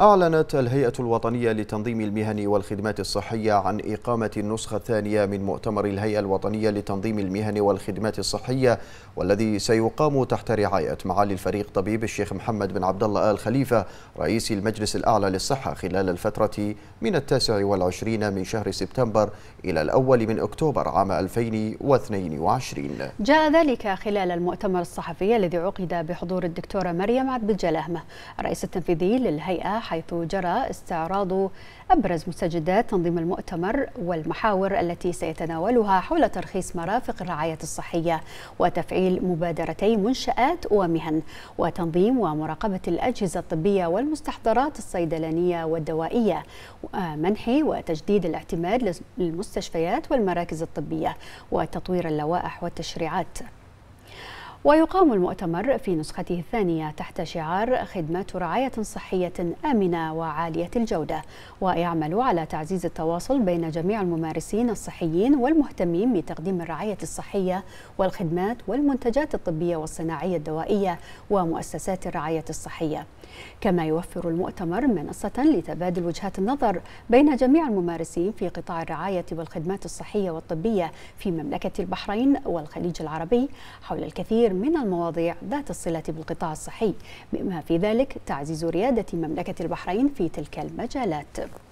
أعلنت الهيئة الوطنية لتنظيم المهن والخدمات الصحية عن إقامة النسخة الثانية من مؤتمر الهيئة الوطنية لتنظيم المهن والخدمات الصحية والذي سيقام تحت رعاية معالي الفريق طبيب الشيخ محمد بن عبد الله آل خليفة رئيس المجلس الأعلى للصحة خلال الفترة من التاسع والعشرين من شهر سبتمبر إلى الأول من أكتوبر عام 2022 جاء ذلك خلال المؤتمر الصحفي الذي عقد بحضور الدكتورة مريم عبد الجلاهمة الرئيس التنفيذي للهيئة حيث جرى استعراض أبرز مستجدات تنظيم المؤتمر والمحاور التي سيتناولها حول ترخيص مرافق الرعاية الصحية وتفعيل مبادرتي منشآت ومهن وتنظيم ومراقبة الأجهزة الطبية والمستحضرات الصيدلانية والدوائية ومنح وتجديد الاعتماد للمستشفيات والمراكز الطبية وتطوير اللوائح والتشريعات ويقام المؤتمر في نسخته الثانية تحت شعار خدمات رعاية صحية آمنة وعالية الجودة ويعمل على تعزيز التواصل بين جميع الممارسين الصحيين والمهتمين بتقديم الرعاية الصحية والخدمات والمنتجات الطبية والصناعية الدوائية ومؤسسات الرعاية الصحية كما يوفر المؤتمر منصة لتبادل وجهات النظر بين جميع الممارسين في قطاع الرعاية والخدمات الصحية والطبية في مملكة البحرين والخليج العربي حول الكثير الكثير من المواضيع ذات الصلة بالقطاع الصحي بما في ذلك تعزيز ريادة مملكة البحرين في تلك المجالات